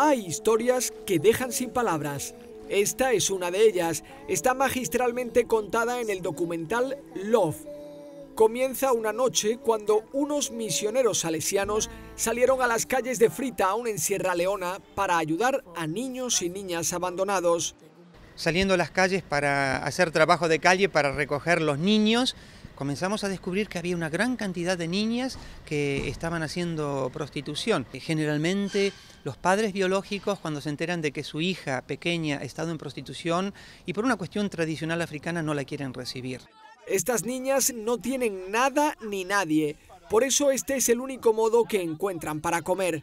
Hay historias que dejan sin palabras. Esta es una de ellas. Está magistralmente contada en el documental Love. Comienza una noche cuando unos misioneros salesianos salieron a las calles de Freetown en Sierra Leona para ayudar a niños y niñas abandonados. Saliendo a las calles para hacer trabajo de calle, para recoger los niños comenzamos a descubrir que había una gran cantidad de niñas que estaban haciendo prostitución. Generalmente los padres biológicos cuando se enteran de que su hija pequeña ha estado en prostitución y por una cuestión tradicional africana no la quieren recibir. Estas niñas no tienen nada ni nadie, por eso este es el único modo que encuentran para comer.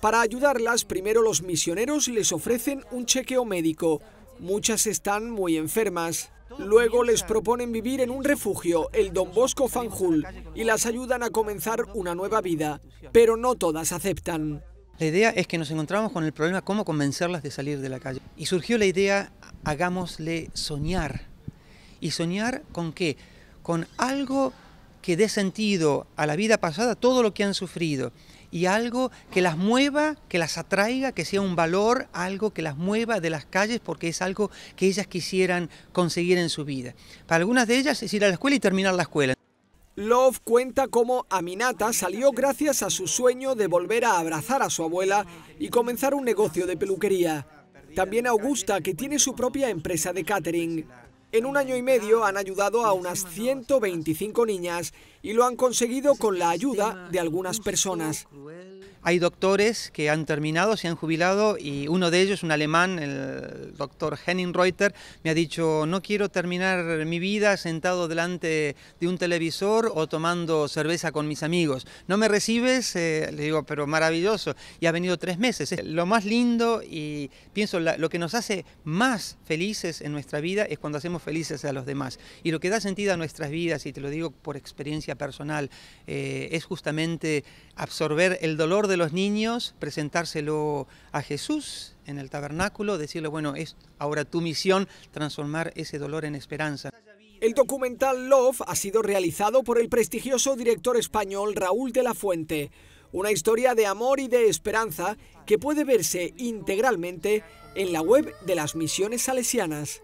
Para ayudarlas, primero los misioneros les ofrecen un chequeo médico, Muchas están muy enfermas. Luego les proponen vivir en un refugio, el Don Bosco Fanjul, y las ayudan a comenzar una nueva vida, pero no todas aceptan. La idea es que nos encontramos con el problema cómo convencerlas de salir de la calle. Y surgió la idea, hagámosle soñar. ¿Y soñar con qué? Con algo que dé sentido a la vida pasada, todo lo que han sufrido y algo que las mueva, que las atraiga, que sea un valor, algo que las mueva de las calles porque es algo que ellas quisieran conseguir en su vida. Para algunas de ellas es ir a la escuela y terminar la escuela. Love cuenta cómo Aminata salió gracias a su sueño de volver a abrazar a su abuela y comenzar un negocio de peluquería. También Augusta, que tiene su propia empresa de catering. En un año y medio han ayudado a unas 125 niñas y lo han conseguido con la ayuda de algunas personas. Hay doctores que han terminado, se han jubilado y uno de ellos, un alemán, el doctor Henning Reuter, me ha dicho, no quiero terminar mi vida sentado delante de un televisor o tomando cerveza con mis amigos. ¿No me recibes? Eh, le digo, pero maravilloso. Y ha venido tres meses. lo más lindo y pienso, lo que nos hace más felices en nuestra vida es cuando hacemos felices a los demás. Y lo que da sentido a nuestras vidas, y te lo digo por experiencia personal, eh, es justamente absorber el dolor de los niños, presentárselo a Jesús en el tabernáculo, decirle, bueno, es ahora tu misión transformar ese dolor en esperanza. El documental Love ha sido realizado por el prestigioso director español Raúl de la Fuente, una historia de amor y de esperanza que puede verse integralmente en la web de las misiones salesianas.